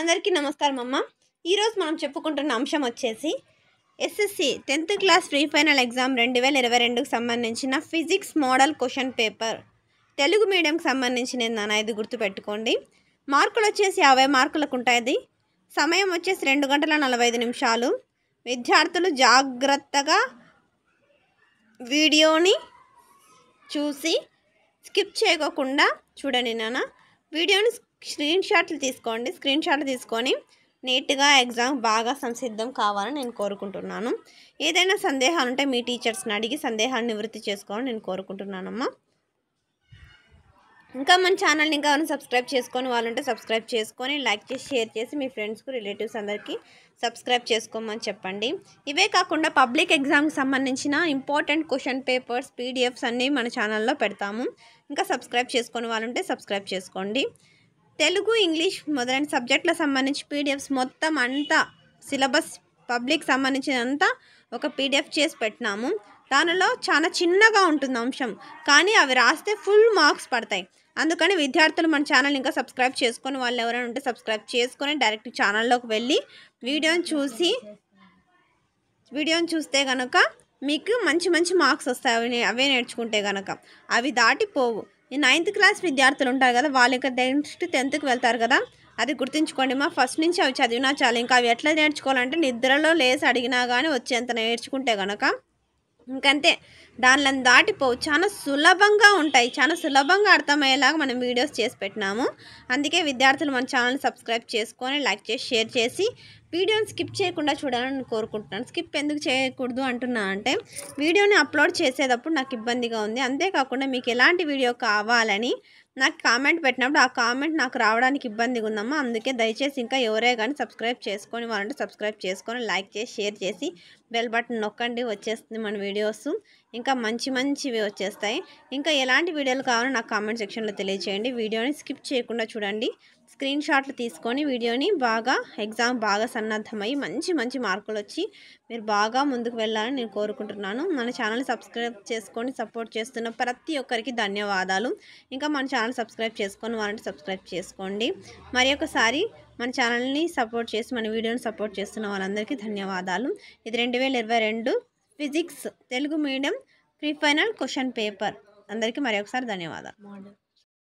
అందరికీ నమస్కారం అమ్మ ఈరోజు మనం చెప్పుకుంటున్న అంశం వచ్చేసి SSC tenth class pre final exam రెండు వేల ఇరవై రెండుకు సంబంధించిన physics model question paper Telugu మీడియంకి సంబంధించిన నాన్న ఇది గుర్తుపెట్టుకోండి మార్కులు వచ్చేసి యాభై మార్కులకు ఉంటుంది సమయం వచ్చేసి రెండు గంటల నలభై ఐదు నిమిషాలు విద్యార్థులు జాగ్రత్తగా వీడియోని చూసి స్కిప్ చేయకోకుండా చూడండి నాన్న వీడియోని స్క్రీన్ షాట్లు తీసుకోండి స్క్రీన్ షాట్లు తీసుకొని నీట్గా ఎగ్జామ్ బాగా సంసిద్ధం కావాలని నేను కోరుకుంటున్నాను ఏదైనా సందేహాలు ఉంటే మీ టీచర్స్ని అడిగి సందేహాన్ని నివృత్తి చేసుకోవాలని నేను కోరుకుంటున్నానమ్మా ఇంకా మన ఛానల్ని ఇంకా ఎవరైనా సబ్స్క్రైబ్ చేసుకొని వాళ్ళుంటే సబ్స్క్రైబ్ చేసుకొని లైక్ చేసి షేర్ చేసి మీ ఫ్రెండ్స్కు రిలేటివ్స్ అందరికీ సబ్స్క్రైబ్ చేసుకోమని చెప్పండి ఇవే కాకుండా పబ్లిక్ ఎగ్జామ్కి సంబంధించిన ఇంపార్టెంట్ క్వశ్చన్ పేపర్స్ పీడిఎఫ్స్ అన్నీ మన ఛానల్లో పెడతాము ఇంకా సబ్స్క్రైబ్ చేసుకొని వాళ్ళుంటే సబ్స్క్రైబ్ చేసుకోండి తెలుగు ఇంగ్లీష్ మొదలైన సబ్జెక్టుల సంబంధించి పీడిఎఫ్స్ మొత్తం అంతా సిలబస్ పబ్లిక్ సంబంధించినంతా ఒక పీడిఎఫ్ చేసి పెట్టినాము దానిలో చాలా చిన్నగా ఉంటుంది అంశం కానీ అవి రాస్తే ఫుల్ మార్క్స్ పడతాయి అందుకని విద్యార్థులు మన ఛానల్ ఇంకా సబ్స్క్రైబ్ చేసుకొని వాళ్ళు ఎవరైనా ఉంటే సబ్స్క్రైబ్ చేసుకొని డైరెక్ట్ ఛానల్లోకి వెళ్ళి వీడియోని చూసి వీడియోని చూస్తే కనుక మీకు మంచి మంచి మార్క్స్ వస్తాయి అవి అవే నేర్చుకుంటే కనుక అవి దాటిపోవు ఈ నైన్త్ క్లాస్ విద్యార్థులు ఉంటారు కదా వాళ్ళ యొక్క నెక్స్ట్ టెన్త్కి వెళ్తారు కదా అది గుర్తుంచుకోండి మా ఫస్ట్ నుంచి అవి చదివినా చాలు ఇంకా అవి ఎట్లా నేర్చుకోవాలంటే నిద్రలో లేసి అడిగినా కానీ వచ్చేంత నేర్చుకుంటే కనుక ఇంకంతే దానిలను దాటిపోవు చాలా సులభంగా ఉంటాయి చాలా సులభంగా అర్థమయ్యేలాగా మనం వీడియోస్ చేసి పెట్టినాము అందుకే విద్యార్థులు మన ఛానల్ సబ్స్క్రైబ్ చేసుకొని లైక్ చేసి షేర్ చేసి వీడియోని స్కిప్ చేయకుండా చూడాలని కోరుకుంటున్నాను స్కిప్ ఎందుకు చేయకూడదు అంటున్నా అంటే వీడియోని అప్లోడ్ చేసేటప్పుడు నాకు ఇబ్బందిగా ఉంది అంతేకాకుండా మీకు ఎలాంటి వీడియో కావాలని నాకు కామెంట్ పెట్టినప్పుడు ఆ కామెంట్ నాకు రావడానికి ఇబ్బందిగా ఉందమ్మా అందుకే దయచేసి ఇంకా ఎవరే కానీ సబ్స్క్రైబ్ చేసుకొని వాళ్ళంటే సబ్స్క్రైబ్ చేసుకొని లైక్ చేసి షేర్ చేసి బెల్ బటన్ నొక్కండి వచ్చేస్తుంది మన వీడియోస్ ఇంకా మంచి మంచివి వచ్చేస్తాయి ఇంకా ఎలాంటి వీడియోలు కావాలో నాకు కామెంట్ సెక్షన్లో తెలియజేయండి వీడియోని స్కిప్ చేయకుండా చూడండి స్క్రీన్ షాట్లు తీసుకొని వీడియోని బాగా ఎగ్జామ్ బాగా సన్నద్ధమై మంచి మంచి మార్కులు వచ్చి మీరు బాగా ముందుకు వెళ్ళాలని నేను కోరుకుంటున్నాను మన ఛానల్ని సబ్స్క్రైబ్ చేసుకొని సపోర్ట్ చేస్తున్న ప్రతి ఒక్కరికి ధన్యవాదాలు ఇంకా మన ఛానల్ సబ్స్క్రైబ్ చేసుకొని వాళ్ళని సబ్స్క్రైబ్ చేసుకోండి మరి ఒకసారి మన ఛానల్ని సపోర్ట్ చేసి మన వీడియోని సపోర్ట్ చేస్తున్న వాళ్ళందరికీ ధన్యవాదాలు ఇది రెండు physics Telugu medium pre final question paper అందరికీ మరి ఒకసారి ధన్యవాదాలు